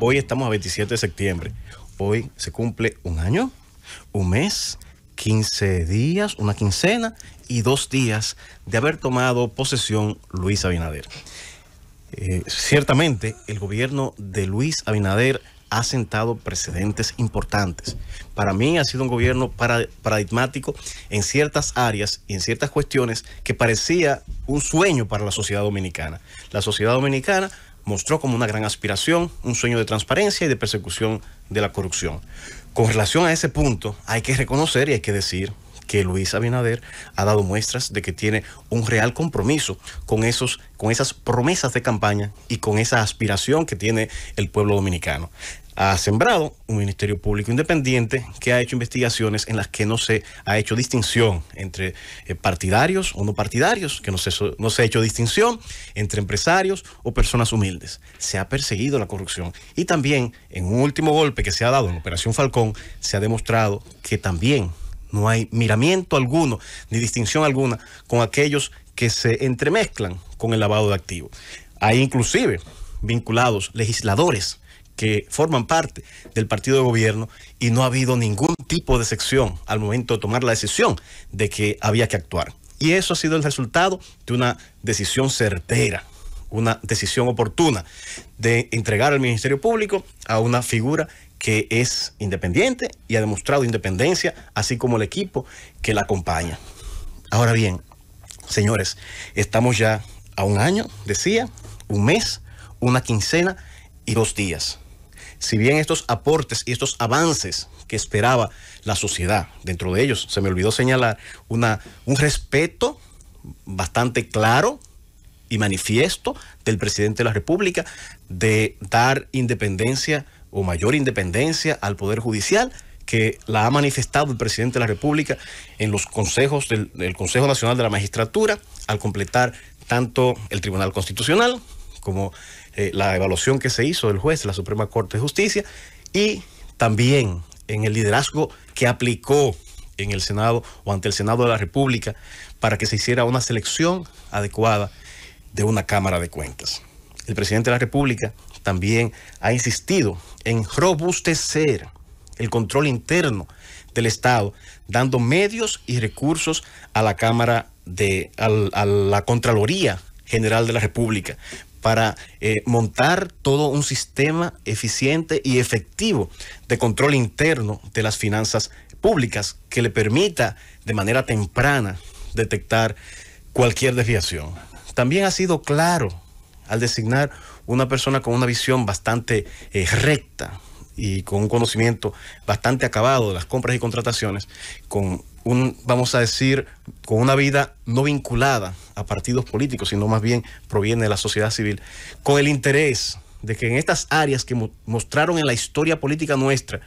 Hoy estamos a 27 de septiembre. Hoy se cumple un año, un mes, 15 días, una quincena y dos días de haber tomado posesión Luis Abinader. Eh, ciertamente, el gobierno de Luis Abinader ha sentado precedentes importantes. Para mí ha sido un gobierno paradigmático en ciertas áreas y en ciertas cuestiones que parecía un sueño para la sociedad dominicana. La sociedad dominicana mostró como una gran aspiración, un sueño de transparencia y de persecución de la corrupción. Con relación a ese punto, hay que reconocer y hay que decir que Luis Abinader ha dado muestras de que tiene un real compromiso con, esos, con esas promesas de campaña y con esa aspiración que tiene el pueblo dominicano ha sembrado un Ministerio Público Independiente que ha hecho investigaciones en las que no se ha hecho distinción entre eh, partidarios o no partidarios, que no se, no se ha hecho distinción entre empresarios o personas humildes. Se ha perseguido la corrupción. Y también, en un último golpe que se ha dado en la Operación Falcón, se ha demostrado que también no hay miramiento alguno ni distinción alguna con aquellos que se entremezclan con el lavado de activos. Hay inclusive vinculados legisladores que forman parte del partido de gobierno y no ha habido ningún tipo de sección al momento de tomar la decisión de que había que actuar. Y eso ha sido el resultado de una decisión certera, una decisión oportuna de entregar al Ministerio Público a una figura que es independiente y ha demostrado independencia, así como el equipo que la acompaña. Ahora bien, señores, estamos ya a un año, decía, un mes, una quincena y dos días si bien estos aportes y estos avances que esperaba la sociedad, dentro de ellos se me olvidó señalar una, un respeto bastante claro y manifiesto del presidente de la República de dar independencia o mayor independencia al Poder Judicial que la ha manifestado el presidente de la República en los consejos del, del Consejo Nacional de la Magistratura al completar tanto el Tribunal Constitucional como eh, la evaluación que se hizo del juez de la Suprema Corte de Justicia y también en el liderazgo que aplicó en el Senado o ante el Senado de la República para que se hiciera una selección adecuada de una Cámara de Cuentas. El presidente de la República también ha insistido en robustecer el control interno del Estado, dando medios y recursos a la Cámara de, a la Contraloría General de la República para eh, montar todo un sistema eficiente y efectivo de control interno de las finanzas públicas que le permita de manera temprana detectar cualquier desviación. También ha sido claro al designar una persona con una visión bastante eh, recta y con un conocimiento bastante acabado de las compras y contrataciones, con vamos a decir, con una vida no vinculada a partidos políticos, sino más bien proviene de la sociedad civil, con el interés de que en estas áreas que mostraron en la historia política nuestra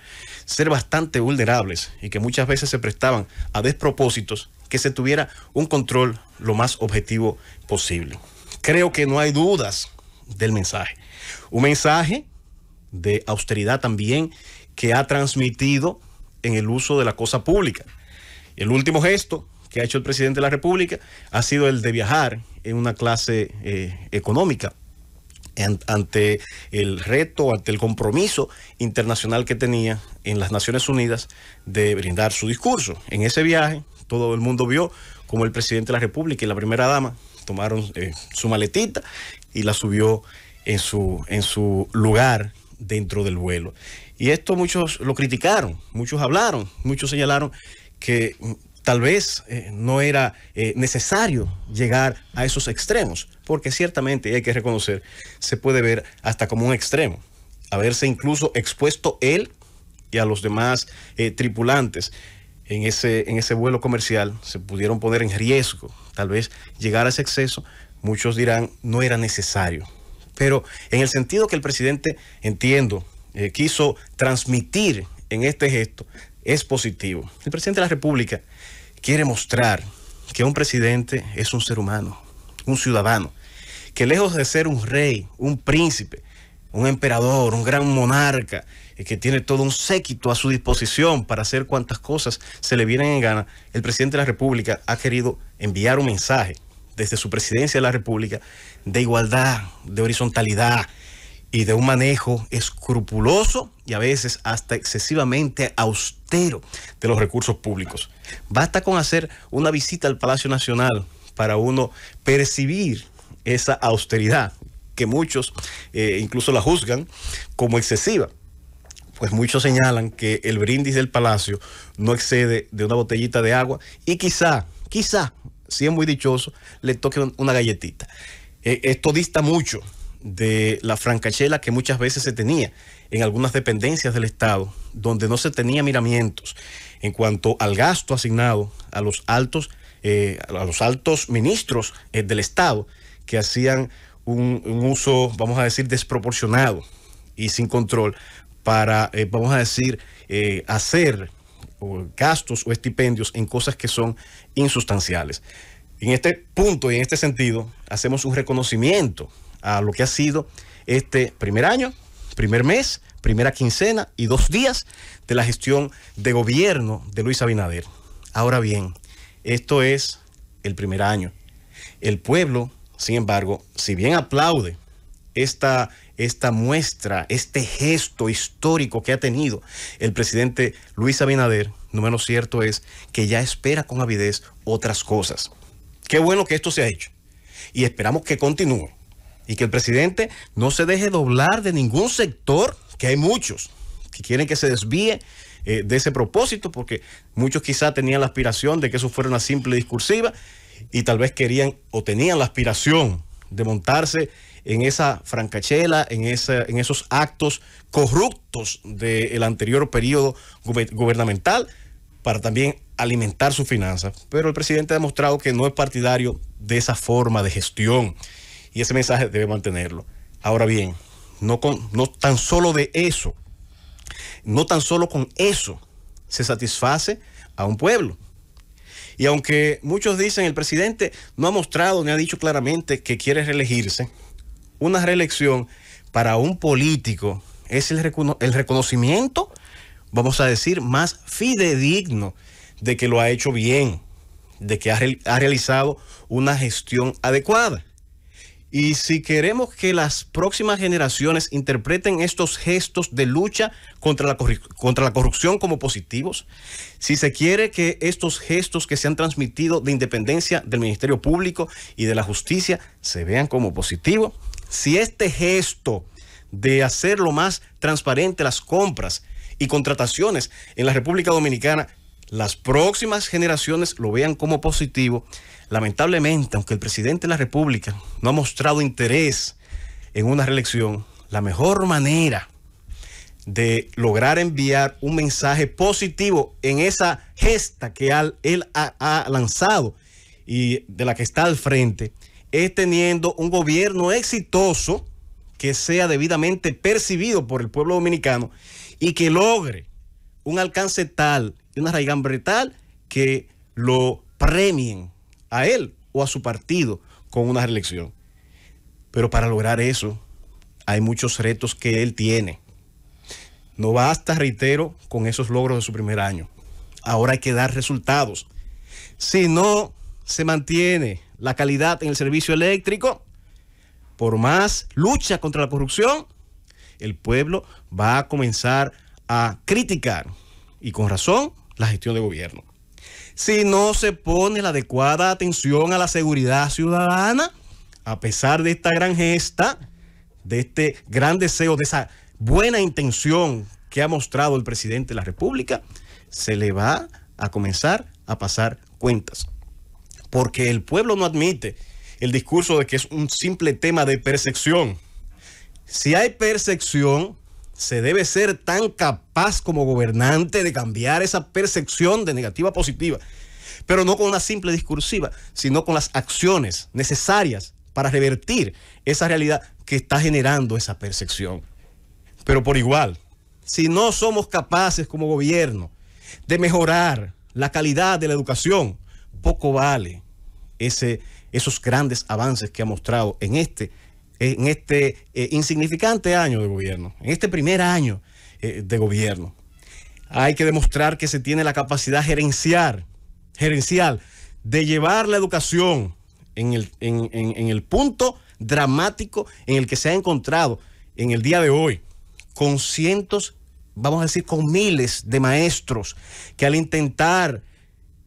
ser bastante vulnerables y que muchas veces se prestaban a despropósitos, que se tuviera un control lo más objetivo posible. Creo que no hay dudas del mensaje. Un mensaje de austeridad también que ha transmitido en el uso de la cosa pública. El último gesto que ha hecho el presidente de la República ha sido el de viajar en una clase eh, económica ante el reto, ante el compromiso internacional que tenía en las Naciones Unidas de brindar su discurso. En ese viaje, todo el mundo vio como el presidente de la República y la primera dama tomaron eh, su maletita y la subió en su, en su lugar dentro del vuelo. Y esto muchos lo criticaron, muchos hablaron, muchos señalaron que mm, tal vez eh, no era eh, necesario llegar a esos extremos, porque ciertamente, hay que reconocer, se puede ver hasta como un extremo, haberse incluso expuesto él y a los demás eh, tripulantes en ese, en ese vuelo comercial, se pudieron poner en riesgo, tal vez llegar a ese exceso, muchos dirán no era necesario, pero en el sentido que el presidente, entiendo, quiso transmitir en este gesto, es positivo. El presidente de la República quiere mostrar que un presidente es un ser humano, un ciudadano, que lejos de ser un rey, un príncipe, un emperador, un gran monarca, eh, que tiene todo un séquito a su disposición para hacer cuantas cosas se le vienen en gana, el presidente de la República ha querido enviar un mensaje desde su presidencia de la República de igualdad, de horizontalidad, y de un manejo escrupuloso y a veces hasta excesivamente austero de los recursos públicos. Basta con hacer una visita al Palacio Nacional para uno percibir esa austeridad que muchos eh, incluso la juzgan como excesiva. Pues muchos señalan que el brindis del palacio no excede de una botellita de agua y quizá, quizá, si es muy dichoso, le toque una galletita. Eh, esto dista mucho de la francachela que muchas veces se tenía en algunas dependencias del Estado, donde no se tenía miramientos en cuanto al gasto asignado a los altos, eh, a los altos ministros eh, del Estado que hacían un, uso, vamos a decir, desproporcionado y sin control para, eh, vamos a decir, hacer gastos o estipendios en cosas que son insustanciales. En este punto y en este sentido, hacemos un reconocimiento a lo que ha sido este primer año, primer mes, primera quincena y dos días de la gestión de gobierno de Luis Abinader. Ahora bien, esto es el primer año. El pueblo, sin embargo, si bien aplaude esta, esta muestra, este gesto histórico que ha tenido el presidente Luis Abinader, no menos cierto es que ya espera con avidez otras cosas. Qué bueno que esto se ha hecho y esperamos que continúe y que el presidente no se deje doblar de ningún sector, que hay muchos que quieren que se desvíe eh, de ese propósito, porque muchos quizá tenían la aspiración de que eso fuera una simple discursiva y tal vez querían o tenían la aspiración de montarse en esa francachela, en, esa, en esos actos corruptos del anterior periodo gubernamental para también alimentar sus finanzas. Pero el presidente ha demostrado que no es partidario de esa forma de gestión. Y ese mensaje debe mantenerlo. Ahora bien, no, con, no tan solo de eso, no tan solo con eso se satisface a un pueblo. Y aunque muchos dicen el presidente no ha mostrado ni ha dicho claramente que quiere reelegirse, una reelección para un político es el, el reconocimiento, vamos a decir, más fidedigno de que lo ha hecho bien, de que ha realizado una gestión adecuada. Y si queremos que las próximas generaciones interpreten estos gestos de lucha contra la, contra la corrupción como positivos, si se quiere que estos gestos que se han transmitido de independencia del Ministerio Público y de la justicia se vean como positivos, si este gesto de hacerlo más transparente las compras y contrataciones en la República Dominicana las próximas generaciones lo vean como positivo. Lamentablemente, aunque el presidente de la República no ha mostrado interés en una reelección, la mejor manera de lograr enviar un mensaje positivo en esa gesta que él ha, lanzado y de la que está al frente es teniendo un gobierno exitoso que sea debidamente percibido por el pueblo dominicano y que logre un alcance tal un una Bretal que lo premien a él o a su partido con una reelección. Pero para lograr eso hay muchos retos que él tiene. No basta, reitero, con esos logros de su primer año. Ahora hay que dar resultados. Si no se mantiene la calidad en el servicio eléctrico, por más lucha contra la corrupción, el pueblo va a comenzar a criticar. Y con razón, la gestión de gobierno. Si no se pone la adecuada atención a la seguridad ciudadana, a pesar de esta gran gesta, de este gran deseo, de esa buena intención que ha mostrado el presidente de la República, se le va a comenzar a pasar cuentas. Porque el pueblo no admite el discurso de que es un simple tema de percepción. Si hay percepción, se debe ser tan capaz como gobernante de cambiar esa percepción de negativa a positiva, pero no con una simple discursiva, sino con las acciones necesarias para revertir esa realidad que está generando esa percepción. Pero por igual, si no somos capaces como gobierno de mejorar la calidad de la educación, poco vale ese, esos grandes avances que ha mostrado en este en este eh, insignificante año de gobierno, en este primer año eh, de gobierno. Hay que demostrar que se tiene la capacidad gerencial, gerencial de llevar la educación en el, en el punto dramático en el que se ha encontrado en el día de hoy, con cientos, vamos a decir, con miles de maestros que al intentar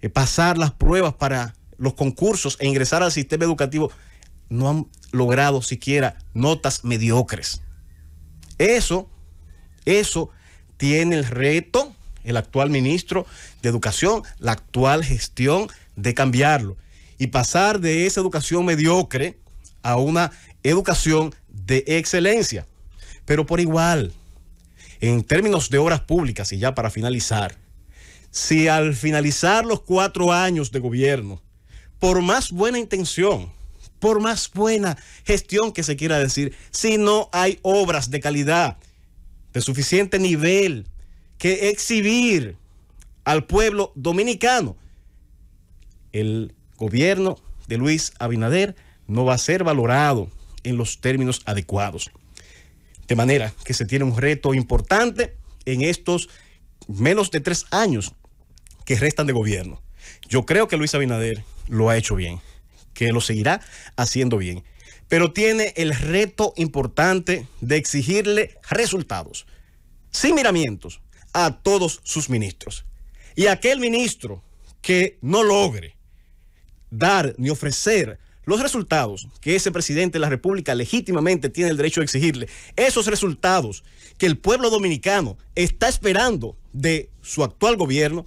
eh, pasar las pruebas para los concursos e ingresar al sistema educativo no han logrado siquiera notas mediocres. Eso, eso tiene el reto el actual ministro de Educación, la actual gestión de cambiarlo y pasar de esa educación mediocre a una educación de excelencia. Pero por igual, en términos de obras públicas, y ya para finalizar, si al finalizar los cuatro años de gobierno, por más buena intención por más buena gestión que se quiera decir, si no hay obras de calidad, de suficiente nivel, que exhibir al pueblo dominicano, el gobierno de Luis Abinader no va a ser valorado en los términos adecuados. De manera que se tiene un reto importante en estos menos de tres años que restan de gobierno. Yo creo que Luis Abinader lo ha hecho bien que lo seguirá haciendo bien. Pero tiene el reto importante de exigirle resultados, sin miramientos, a todos sus ministros. Y aquel ministro que no logre dar ni ofrecer los resultados que ese presidente de la República legítimamente tiene el derecho de exigirle, esos resultados que el pueblo dominicano está esperando de su actual gobierno,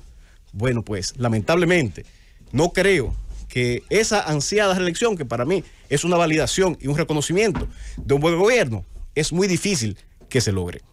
bueno, pues lamentablemente no creo que esa ansiada reelección, que para mí es una validación y un reconocimiento de un buen gobierno, es muy difícil que se logre.